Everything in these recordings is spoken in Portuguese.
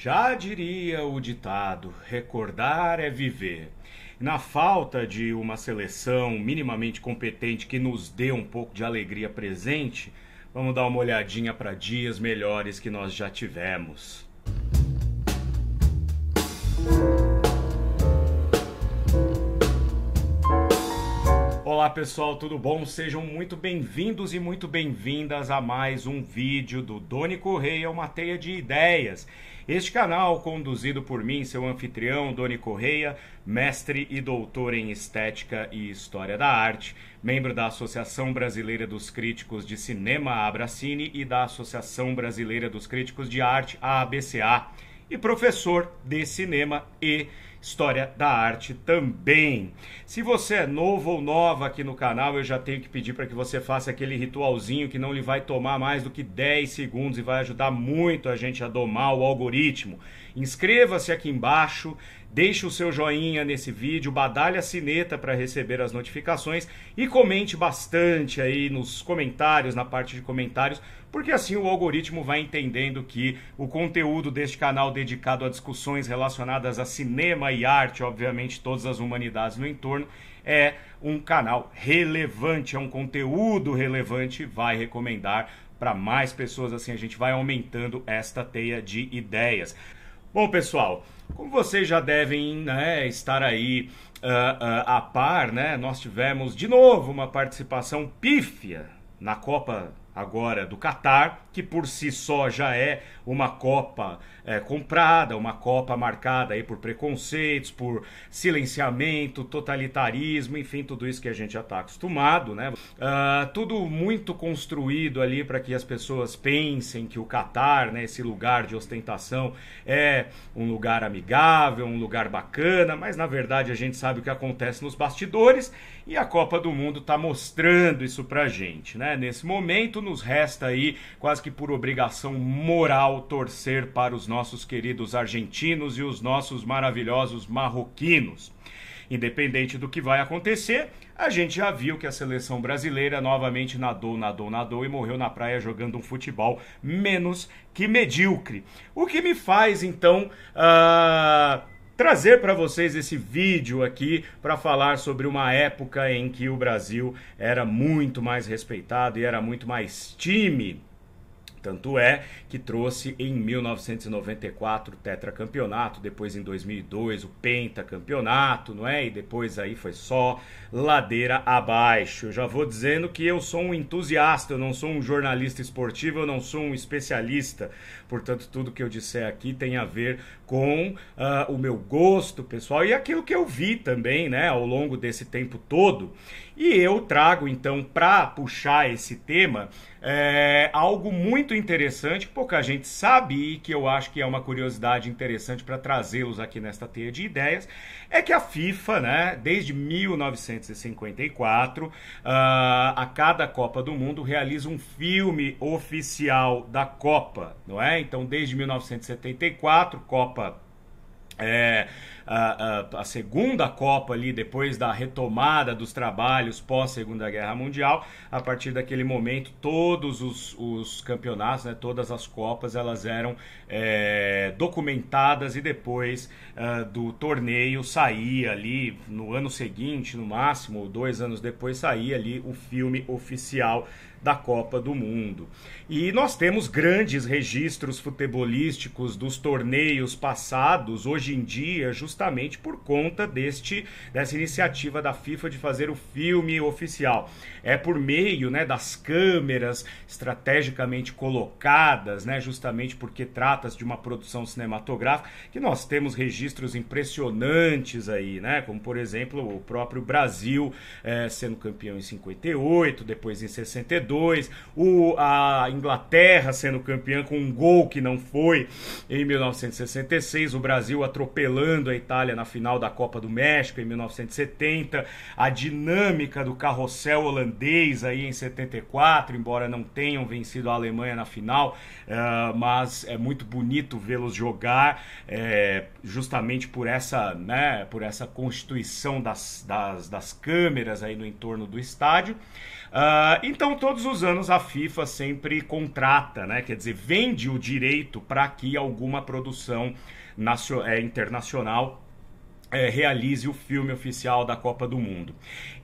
Já diria o ditado: recordar é viver. Na falta de uma seleção minimamente competente que nos dê um pouco de alegria presente, vamos dar uma olhadinha para dias melhores que nós já tivemos. Olá pessoal, tudo bom? Sejam muito bem-vindos e muito bem-vindas a mais um vídeo do Doni Correia, uma teia de ideias. Este canal, conduzido por mim, seu anfitrião, Doni Correia, mestre e doutor em estética e história da arte, membro da Associação Brasileira dos Críticos de Cinema, Abracine, e da Associação Brasileira dos Críticos de Arte, ABCA, e professor de cinema e História da Arte também. Se você é novo ou nova aqui no canal, eu já tenho que pedir para que você faça aquele ritualzinho que não lhe vai tomar mais do que 10 segundos e vai ajudar muito a gente a domar o algoritmo. Inscreva-se aqui embaixo, deixe o seu joinha nesse vídeo, badalhe a sineta para receber as notificações e comente bastante aí nos comentários, na parte de comentários, porque assim o algoritmo vai entendendo que o conteúdo deste canal dedicado a discussões relacionadas a cinema cinema e arte, obviamente todas as humanidades no entorno, é um canal relevante, é um conteúdo relevante, vai recomendar para mais pessoas assim, a gente vai aumentando esta teia de ideias. Bom, pessoal, como vocês já devem né, estar aí uh, uh, a par, né, nós tivemos de novo uma participação pífia na Copa agora do Catar, que por si só já é uma Copa é, comprada, uma Copa marcada aí por preconceitos, por silenciamento, totalitarismo, enfim, tudo isso que a gente já está acostumado, né? Uh, tudo muito construído ali para que as pessoas pensem que o Catar, né, esse lugar de ostentação, é um lugar amigável, um lugar bacana, mas na verdade a gente sabe o que acontece nos bastidores e a Copa do Mundo está mostrando isso para gente, né? Nesse momento nos resta aí quase que que por obrigação moral torcer para os nossos queridos argentinos e os nossos maravilhosos marroquinos. Independente do que vai acontecer, a gente já viu que a seleção brasileira novamente nadou, nadou, nadou e morreu na praia jogando um futebol menos que medíocre. O que me faz então. Uh trazer para vocês esse vídeo aqui para falar sobre uma época em que o Brasil era muito mais respeitado e era muito mais time tanto é que trouxe em 1994 o tetracampeonato, depois em 2002 o pentacampeonato, não é? E depois aí foi só ladeira abaixo. Eu já vou dizendo que eu sou um entusiasta, eu não sou um jornalista esportivo, eu não sou um especialista. Portanto, tudo que eu disser aqui tem a ver com uh, o meu gosto pessoal e aquilo que eu vi também, né, ao longo desse tempo todo. E eu trago então para puxar esse tema é, algo muito interessante que pouca gente sabe e que eu acho que é uma curiosidade interessante para trazê-los aqui nesta teia de ideias, é que a FIFA, né, desde 1954, uh, ah, a cada Copa do Mundo realiza um filme oficial da Copa, não é? Então, desde 1974, Copa é, a, a, segunda Copa ali, depois da retomada dos trabalhos pós-Segunda Guerra Mundial, a partir daquele momento, todos os, os campeonatos, né, todas as Copas, elas eram é, documentadas e depois é, do torneio saía ali no ano seguinte, no máximo, dois anos depois, saía ali o filme oficial da Copa do Mundo. E nós temos grandes registros futebolísticos dos torneios passados, hoje em dia, justamente justamente por conta deste dessa iniciativa da FIFA de fazer o filme oficial. É por meio, né, das câmeras estrategicamente colocadas, né, justamente porque trata-se de uma produção cinematográfica que nós temos registros impressionantes aí, né, como por exemplo o próprio Brasil eh, sendo campeão em 58, depois em 62, o, a Inglaterra sendo campeã com um gol que não foi em 1966, o Brasil atropelando a Itália Itália na final da Copa do México em 1970, a dinâmica do carrossel holandês aí em 74, embora não tenham vencido a Alemanha na final, uh, mas é muito bonito vê-los jogar eh, justamente por essa, né, por essa constituição das, das, das câmeras aí no entorno do estádio. Uh, então, todos os anos a FIFA sempre contrata, né? quer dizer, vende o direito para que alguma produção é, internacional é, realize o filme oficial da Copa do Mundo.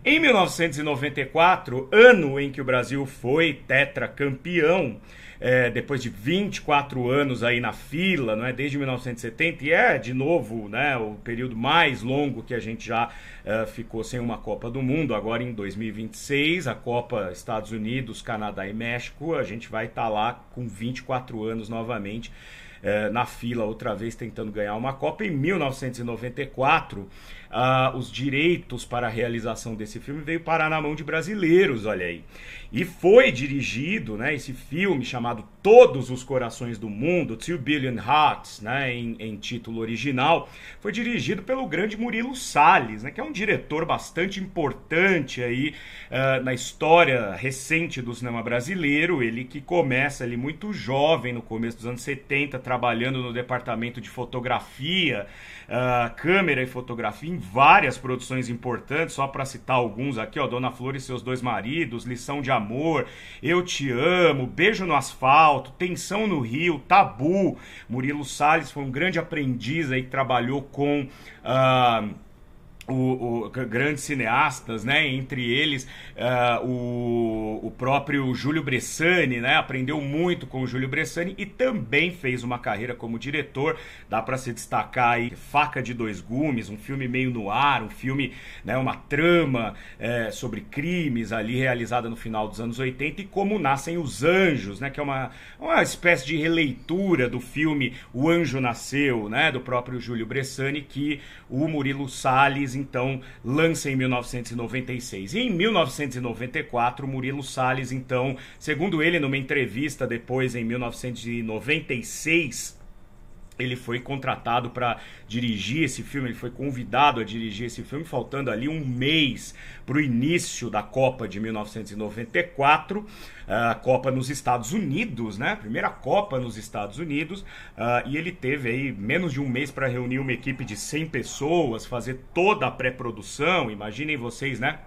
Em 1994, ano em que o Brasil foi tetracampeão, é, depois de 24 anos aí na fila, não é? desde 1970, e é de novo né, o período mais longo que a gente já uh, ficou sem uma Copa do Mundo. Agora em 2026, a Copa Estados Unidos, Canadá e México, a gente vai estar tá lá com 24 anos novamente eh, na fila outra vez tentando ganhar uma Copa. Em 1994, uh, os direitos para a realização desse filme veio parar na mão de brasileiros, olha aí. E foi dirigido, né, esse filme chamado Todos os Corações do Mundo, Two Billion Hearts, né, em, em título original, foi dirigido pelo grande Murilo Salles, né, que é um diretor bastante importante aí uh, na história recente do cinema brasileiro, ele que começa ali muito jovem, no começo dos anos 70, trabalhando no departamento de fotografia, uh, câmera e fotografia em várias produções importantes, só para citar alguns aqui, ó, Dona Flor e seus dois maridos, Lição de Amor, Eu Te Amo, Beijo no Asfalto, Tensão no Rio, Tabu. Murilo Salles foi um grande aprendiz aí que trabalhou com. Uh, o, o, grandes cineastas, né? Entre eles uh, o, o próprio Júlio Bressani, né? Aprendeu muito com o Júlio Bressani e também fez uma carreira como diretor. Dá para se destacar aí Faca de Dois Gumes, um filme meio no ar, um filme, né? Uma trama é, sobre crimes ali realizada no final dos anos 80 e Como Nascem os Anjos, né? Que é uma, uma espécie de releitura do filme O Anjo Nasceu, né? Do próprio Júlio Bressani que o Murilo Salles então lança em 1996. E em 1994, Murilo Salles então, segundo ele numa entrevista depois em 1996, ele foi contratado para dirigir esse filme, ele foi convidado a dirigir esse filme, faltando ali um mês para o início da Copa de 1994, eh, a Copa nos Estados Unidos, né? Primeira Copa nos Estados Unidos, uh, e ele teve aí menos de um mês para reunir uma equipe de 100 pessoas, fazer toda a pré-produção. Imaginem vocês, né?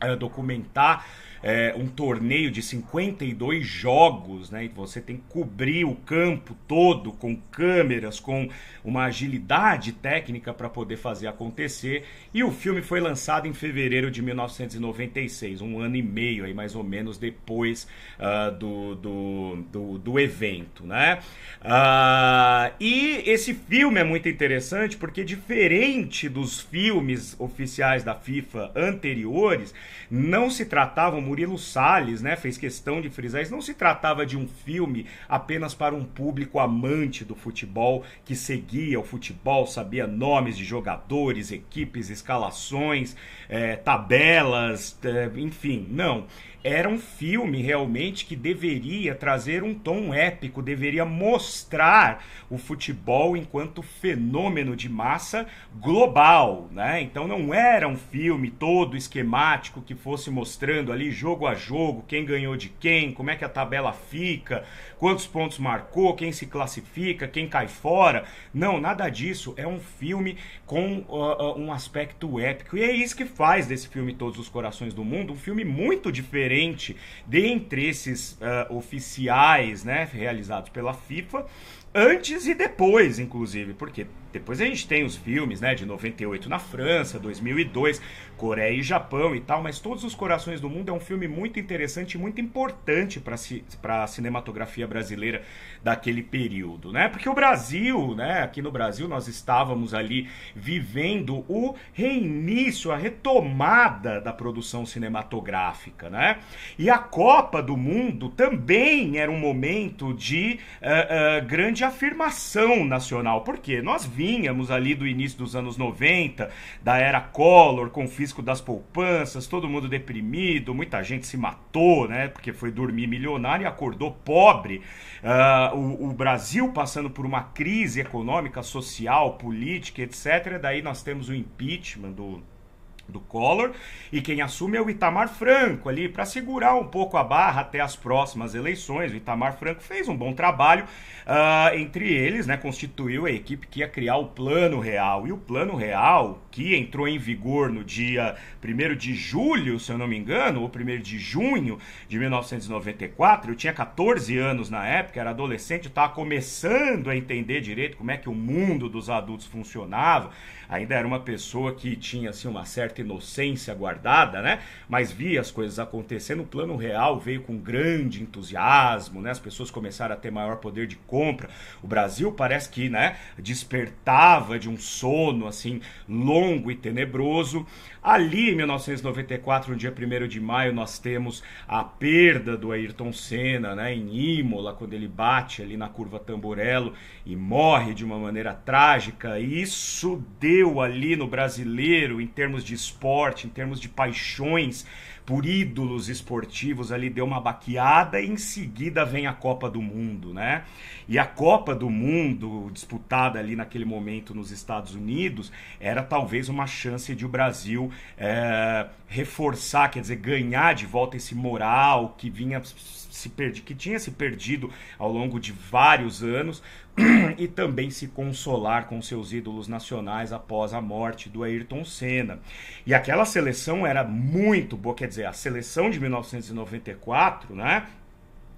Eh, documentar é, um torneio de 52 jogos, né? E você tem que cobrir o campo todo com câmeras, com uma agilidade técnica para poder fazer acontecer. E o filme foi lançado em fevereiro de 1996, um ano e meio aí mais ou menos depois uh, do, do, do, do, evento, né? Uh, e esse filme é muito interessante porque diferente dos filmes oficiais da FIFA anteriores, não se tratavam Murilo Salles né, fez questão de frisar isso. Não se tratava de um filme apenas para um público amante do futebol, que seguia o futebol, sabia nomes de jogadores, equipes, escalações, é, tabelas, é, enfim, não era um filme realmente que deveria trazer um tom épico, deveria mostrar o futebol enquanto fenômeno de massa global, né? Então não era um filme todo esquemático que fosse mostrando ali jogo a jogo, quem ganhou de quem, como é que a tabela fica, quantos pontos marcou, quem se classifica, quem cai fora. Não, nada disso. É um filme com uh, uh, um aspecto épico. E é isso que faz desse filme Todos os Corações do Mundo um filme muito diferente dentre esses uh, oficiais né, realizados pela FIFA antes e depois, inclusive, porque depois a gente tem os filmes, né, de 98 na França, 2002, Coreia e Japão e tal, mas Todos os Corações do Mundo é um filme muito interessante e muito importante para a cinematografia brasileira daquele período, né? Porque o Brasil, né, aqui no Brasil nós estávamos ali vivendo o reinício, a retomada da produção cinematográfica, né? E a Copa do Mundo também era um momento de uh, uh, grande afirmação nacional, porque nós vimos vínhamos ali do início dos anos 90, da era Collor, confisco das poupanças, todo mundo deprimido, muita gente se matou, né? Porque foi dormir milionário e acordou pobre. Uh, o, o Brasil passando por uma crise econômica, social, política, etc. Daí nós temos o impeachment do do Collor, e quem assume é o Itamar Franco ali, para segurar um pouco a barra até as próximas eleições. O Itamar Franco fez um bom trabalho, uh, entre eles, né, constituiu a equipe que ia criar o Plano Real. E o Plano Real, que entrou em vigor no dia 1 de julho, se eu não me engano, ou 1 de junho de 1994, eu tinha 14 anos na época, era adolescente, estava começando a entender direito como é que o mundo dos adultos funcionava, ainda era uma pessoa que tinha assim, uma certa certa inocência guardada, né? Mas via as coisas acontecendo, o plano real veio com grande entusiasmo, né? As pessoas começaram a ter maior poder de compra. O Brasil parece que, né, despertava de um sono assim longo e tenebroso. Ali em 1994, no dia 1 de maio, nós temos a perda do Ayrton Senna, né, em Imola, quando ele bate ali na curva Tamborello e morre de uma maneira trágica. Isso deu ali no brasileiro em termos de esporte, em termos de paixões por ídolos esportivos, ali deu uma baqueada e em seguida vem a Copa do Mundo, né? E a Copa do Mundo, disputada ali naquele momento nos Estados Unidos, era talvez uma chance de o Brasil é, reforçar, quer dizer, ganhar de volta esse moral que vinha se perdi, que tinha se perdido ao longo de vários anos e também se consolar com seus ídolos nacionais após a morte do Ayrton Senna. E aquela seleção era muito boa, quer dizer, a seleção de 1994, né?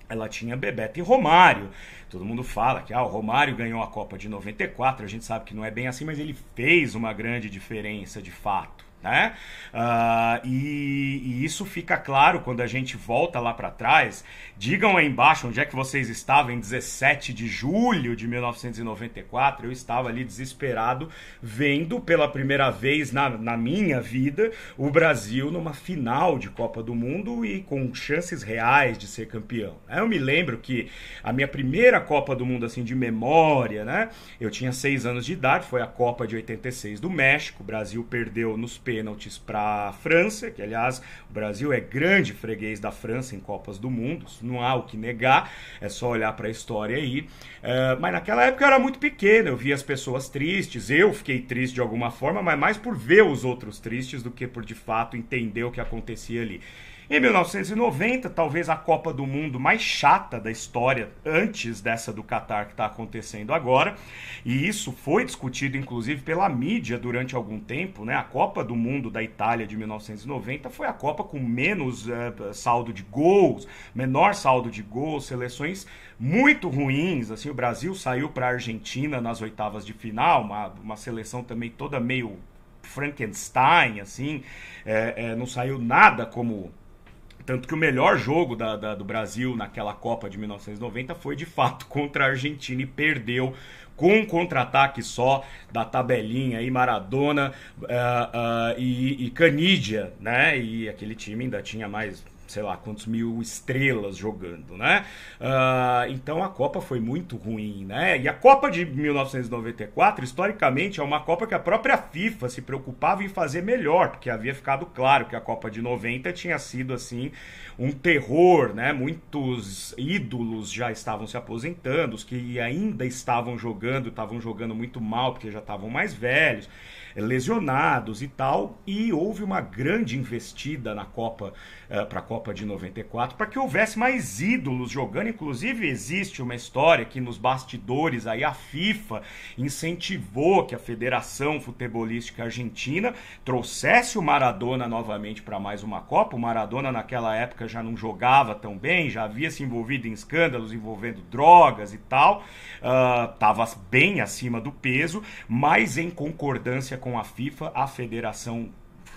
ela tinha Bebeto e Romário. Todo mundo fala que ah, o Romário ganhou a Copa de 94, a gente sabe que não é bem assim, mas ele fez uma grande diferença de fato né? Uh, e, e, isso fica claro quando a gente volta lá para trás. Digam aí embaixo onde é que vocês estavam em 17 de julho de 1994. Eu estava ali desesperado, vendo pela primeira vez na, na minha vida o Brasil numa final de Copa do Mundo e com chances reais de ser campeão. Né? Eu me lembro que a minha primeira Copa do Mundo, assim, de memória, né? Eu tinha seis anos de idade, foi a Copa de 86 do México. O Brasil perdeu nos pênaltis para a França, que aliás o Brasil é grande freguês da França em Copas do Mundo, não há o que negar, é só olhar para a história aí. Eh, mas naquela época eu era muito pequeno, eu via as pessoas tristes, eu fiquei triste de alguma forma, mas mais por ver os outros tristes do que por de fato entender o que acontecia ali. Em 1990, talvez a Copa do Mundo mais chata da história, antes dessa do Catar que está acontecendo agora, e isso foi discutido inclusive pela mídia durante algum tempo, né? A Copa do Mundo da Itália de 1990 foi a Copa com menos uh, saldo de gols, menor saldo de gols, seleções muito ruins, assim, o Brasil saiu para a Argentina nas oitavas de final, uma, uma seleção também toda meio Frankenstein, assim, é, é, não saiu nada como tanto que o melhor jogo da, da, do Brasil naquela Copa de 1990 foi de fato contra a Argentina e perdeu com um contra-ataque só da tabelinha aí, Maradona uh, uh, e, e Canídia, né? E aquele time ainda tinha mais sei lá quantos mil estrelas jogando, né? Uh, então a Copa foi muito ruim, né? E a Copa de 1994, historicamente, é uma Copa que a própria FIFA se preocupava em fazer melhor, porque havia ficado claro que a Copa de 90 tinha sido assim um terror, né? Muitos ídolos já estavam se aposentando, os que ainda estavam jogando, estavam jogando muito mal porque já estavam mais velhos lesionados e tal, e houve uma grande investida na Copa, uh, eh, para a Copa Copa de 94 para que houvesse mais ídolos jogando. Inclusive, existe uma história que nos bastidores aí a FIFA incentivou que a Federação Futebolística Argentina trouxesse o Maradona novamente para mais uma Copa. O Maradona naquela época já não jogava tão bem, já havia se envolvido em escândalos envolvendo drogas e tal, estava ah, uh, bem acima do peso, mas em concordância com a FIFA, a Federação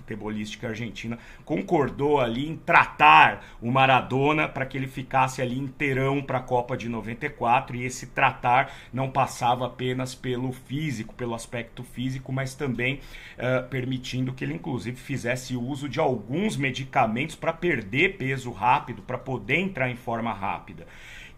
futebolística argentina, concordou ali em tratar o Maradona para que ele ficasse ali inteirão para a Copa de 94 e esse tratar não passava apenas pelo físico, pelo aspecto físico, mas também uh, permitindo que ele inclusive fizesse uso de alguns medicamentos para perder peso rápido, para poder entrar em forma rápida.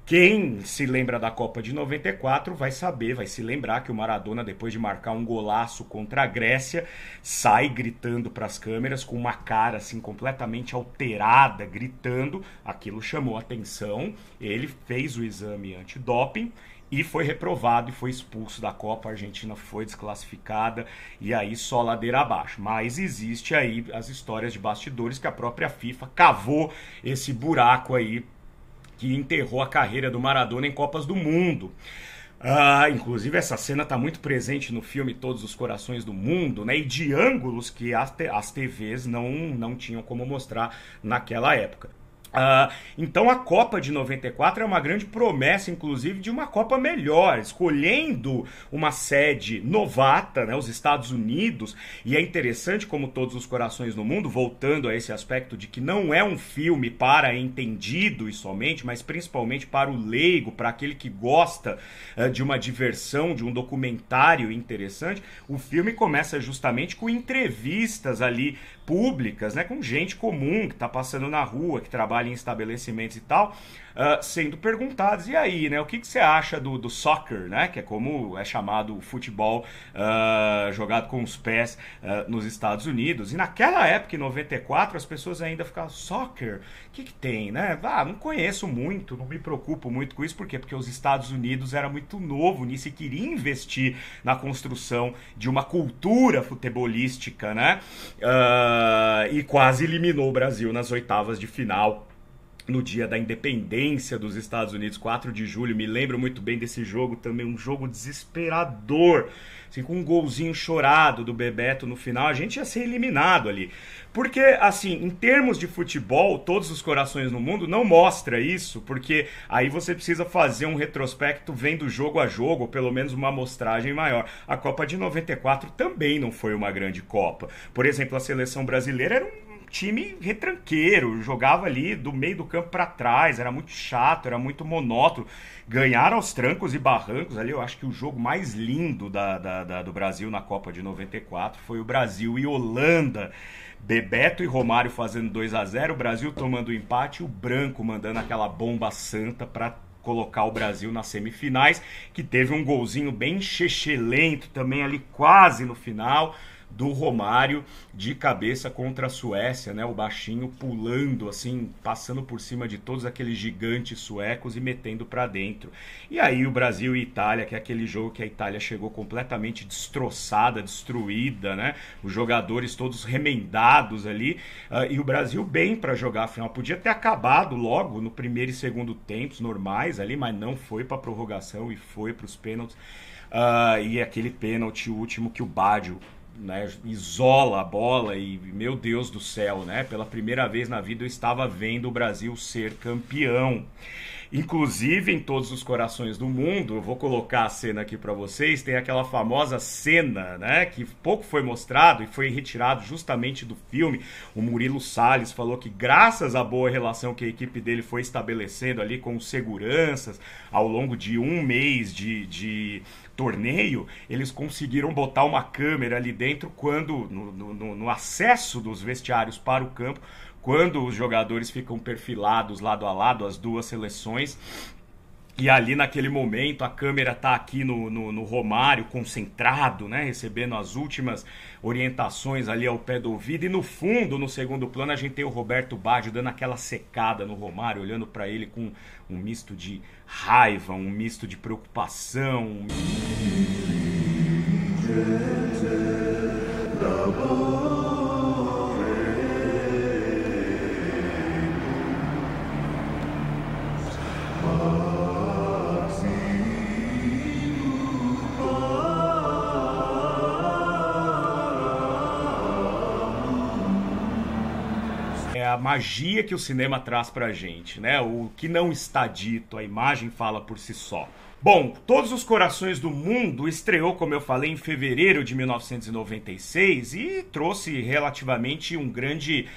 Quem se lembra da Copa de 94 vai saber, vai se lembrar que o Maradona, depois de marcar um golaço contra a Grécia, sai gritando para as câmeras com uma cara assim completamente alterada, gritando. Aquilo chamou atenção. Ele fez o exame antidoping e foi reprovado e foi expulso da Copa. A Argentina foi desclassificada e aí só ladeira abaixo. Mas existe aí as histórias de bastidores que a própria FIFA cavou esse buraco aí que enterrou a carreira do Maradona em Copas do Mundo. Ah, inclusive essa cena está muito presente no filme Todos os Corações do Mundo, né? E de ângulos que as, te as TVs não, não tinham como mostrar naquela época. Uh, então a Copa de 94 é uma grande promessa, inclusive, de uma Copa melhor, escolhendo uma sede novata, né, os Estados Unidos. E é interessante, como todos os corações no mundo, voltando a esse aspecto de que não é um filme para entendido e somente, mas principalmente para o leigo, para aquele que gosta uh, de uma diversão, de um documentário interessante. O filme começa justamente com entrevistas ali públicas, né, com gente comum que está passando na rua, que trabalha trabalha em estabelecimentos e tal, uh, sendo perguntados, e aí, né, o que, que você acha do, do soccer, né, que é como é chamado o futebol uh, jogado com os pés uh, nos Estados Unidos. E naquela época, em 94, as pessoas ainda ficavam, soccer, o que, que tem, né? Ah, não conheço muito, não me preocupo muito com isso, por quê? Porque os Estados Unidos era muito novo nisso se queria investir na construção de uma cultura futebolística, né? e quase eliminou o Brasil nas oitavas de final no dia da independência dos Estados Unidos, 4 de julho. Me lembro muito bem desse jogo também, um jogo desesperador. Assim, com um golzinho chorado do Bebeto no final, a gente ia ser eliminado ali. Porque, assim, em termos de futebol, todos os corações no mundo não mostra isso, porque aí você precisa fazer um retrospecto vendo jogo a jogo, ou pelo menos uma amostragem maior. A Copa de 94 também não foi uma grande Copa. Por exemplo, a seleção brasileira era um time retranqueiro, jogava ali do meio do campo para trás, era muito chato, era muito monótono. Ganharam aos trancos e barrancos ali, eu acho que o jogo mais lindo da, da, da, do Brasil na Copa de 94 foi o Brasil e Holanda. Bebeto e Romário fazendo 2 a 0 o Brasil tomando o empate, o Branco mandando aquela bomba santa para colocar o Brasil nas semifinais, que teve um golzinho bem chechelento também ali quase no final do Romário de cabeça contra a Suécia, né? O baixinho pulando assim, passando por cima de todos aqueles gigantes suecos e metendo para dentro. E aí o Brasil e Itália, que é aquele jogo que a Itália chegou completamente destroçada, destruída, né? Os jogadores todos remendados ali, uh, e o Brasil bem para jogar a final. Podia ter acabado logo no primeiro e segundo tempos normais ali, mas não foi para prorrogação e foi para os pênaltis. Uh, e aquele pênalti último que o Bádio né, isola a bola e meu Deus do céu, né? Pela primeira vez na vida eu estava vendo o Brasil ser campeão. Inclusive em todos os corações do mundo, eu vou colocar a cena aqui para vocês, tem aquela famosa cena, né, que pouco foi mostrado e foi retirado justamente do filme. O Murilo Salles falou que graças à boa relação que a equipe dele foi estabelecendo ali com os seguranças ao longo de um mês de, de torneio, eles conseguiram botar uma câmera ali dentro quando, no, no, no acesso dos vestiários para o campo, quando os jogadores ficam perfilados lado a lado, as duas seleções, e ali naquele momento a câmera tá aqui no, no, no, Romário, concentrado, né? Recebendo as últimas orientações ali ao pé do ouvido. E no fundo, no segundo plano, a gente tem o Roberto Baggio dando aquela secada no Romário, olhando para ele com um misto de raiva, um misto de preocupação. Um... a magia que o cinema traz pra gente, né? O que não está dito, a imagem fala por si só. Bom, Todos os Corações do Mundo estreou, como eu falei, em fevereiro de 1996 e trouxe relativamente um grande,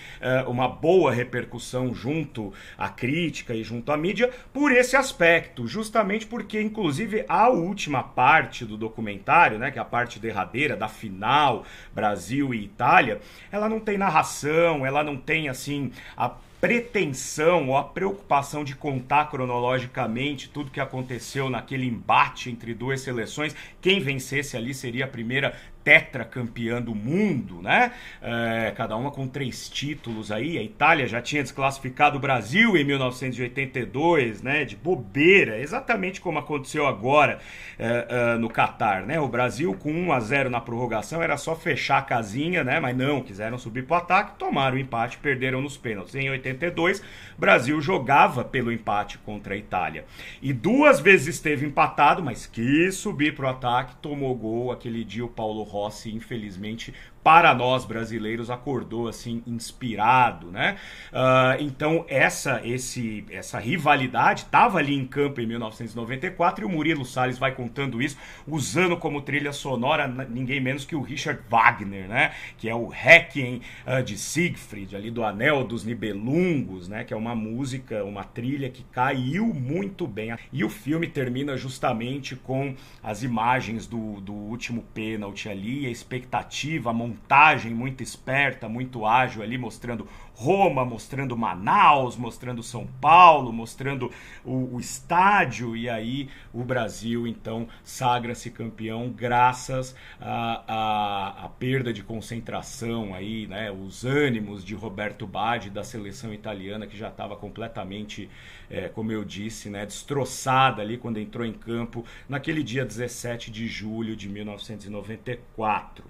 uh, uma boa repercussão junto à crítica e junto à mídia por esse aspecto, justamente porque, inclusive, a última parte do documentário, né, que é a parte derradeira da final Brasil e Itália, ela não tem narração, ela não tem assim a pretensão ou a preocupação de contar cronologicamente tudo que aconteceu naquele embate entre duas seleções, quem vencesse ali seria a primeira tetracampeã do mundo, né? É, cada uma com três títulos aí. A Itália já tinha desclassificado o Brasil em 1982, né? De bobeira, exatamente como aconteceu agora é, é, no Catar, né? O Brasil com 1 a 0 na prorrogação era só fechar a casinha, né? Mas não, quiseram subir para o ataque, tomaram o empate, perderam nos pênaltis. Em 82, Brasil jogava pelo empate contra a Itália e duas vezes esteve empatado, mas quis subir para o ataque, tomou gol. Aquele dia o Paulo Rossi, infelizmente, para nós brasileiros, acordou assim inspirado, né? Uh, então essa esse essa rivalidade estava ali em campo em 1994 e o Murilo Salles vai contando isso usando como trilha sonora ninguém menos que o Richard Wagner, né? Que é o Requiem uh, de Siegfried ali do Anel dos Nibelungos, né? Que é uma música, uma trilha que caiu muito bem e o filme termina justamente com as imagens do, do último pênalti ali ali, a expectativa, a montagem muito esperta, muito ágil ali, mostrando Roma, mostrando Manaus, mostrando São Paulo, mostrando o, o estádio, e aí o Brasil então sagra-se campeão graças à perda de concentração aí, né? Os ânimos de Roberto Badi da seleção italiana que já estava completamente, é, como eu disse, né, destroçada ali quando entrou em campo naquele dia 17 de julho de 1994.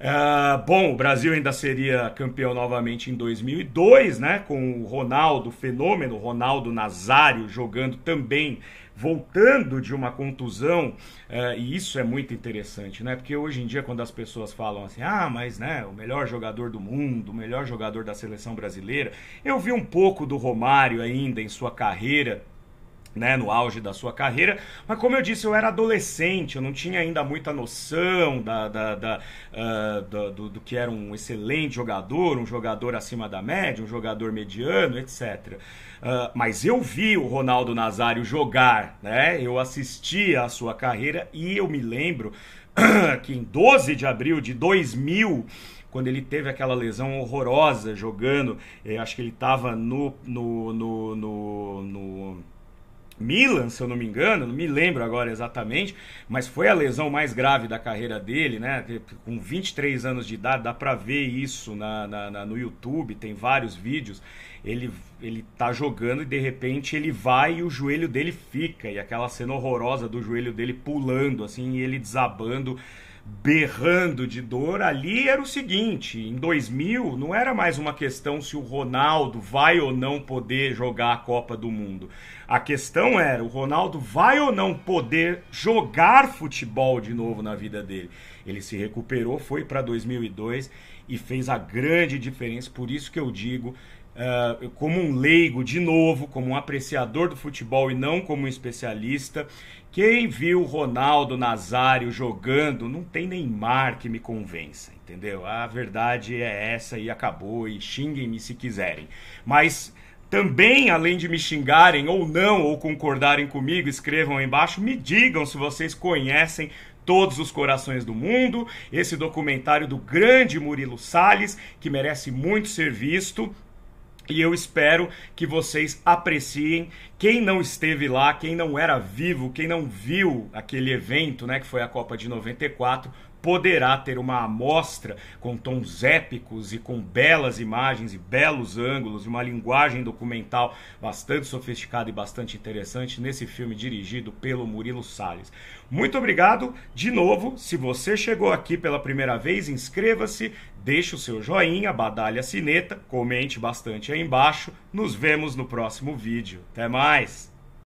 Uh, bom, o Brasil ainda seria campeão novamente em 2002, né? Com o Ronaldo, fenômeno, Ronaldo Nazário jogando também, voltando de uma contusão. Uh, e isso é muito interessante, né? Porque hoje em dia, quando as pessoas falam assim, ah, mas né, o melhor jogador do mundo, o melhor jogador da seleção brasileira, eu vi um pouco do Romário ainda em sua carreira né, no auge da sua carreira, mas como eu disse, eu era adolescente, eu não tinha ainda muita noção da, da, da uh, do, do, do, que era um excelente jogador, um jogador acima da média, um jogador mediano, etc. Uh, ah, mas eu vi o Ronaldo Nazário jogar, né? eu assisti a sua carreira e eu me lembro que em 12 de abril de 2000, quando ele teve aquela lesão horrorosa jogando, eh, acho que ele estava no, no, no, no Milan, se eu não me engano, não me lembro agora exatamente, mas foi a lesão mais grave da carreira dele, né? Com 23 anos de idade, dá pra ver isso na, na, na no YouTube, tem vários vídeos. Ele, ele tá jogando e de repente ele vai e o joelho dele fica, e aquela cena horrorosa do joelho dele pulando, assim, e ele desabando berrando de dor, ali era o seguinte: em 2000 não era mais uma questão se o Ronaldo vai ou não poder jogar a Copa do Mundo. A questão era: o Ronaldo vai ou não poder jogar futebol de novo na vida dele? Ele se recuperou, foi para 2002 e fez a grande diferença. Por isso que eu digo. Uh, como um leigo, de novo, como um apreciador do futebol e não como um especialista, quem viu Ronaldo Nazário jogando, não tem Neymar que me convença, entendeu? A verdade é essa e acabou, e xinguem-me se quiserem. Mas também, além de me xingarem ou não, ou concordarem comigo, escrevam aí embaixo, me digam se vocês conhecem Todos os Corações do Mundo, esse documentário do grande Murilo Salles, que merece muito ser visto e eu espero que vocês apreciem. Quem não esteve lá, quem não era vivo, quem não viu aquele evento, né, que foi a Copa de 94, poderá ter uma amostra com tons épicos e com belas imagens e belos ângulos, uma linguagem documental bastante sofisticada e bastante interessante nesse filme dirigido pelo Murilo Salles. Muito obrigado de novo. Se você chegou aqui pela primeira vez, inscreva-se, deixe o seu joinha, badalha a sineta, comente bastante aí embaixo. Nos vemos no próximo vídeo. Até mais!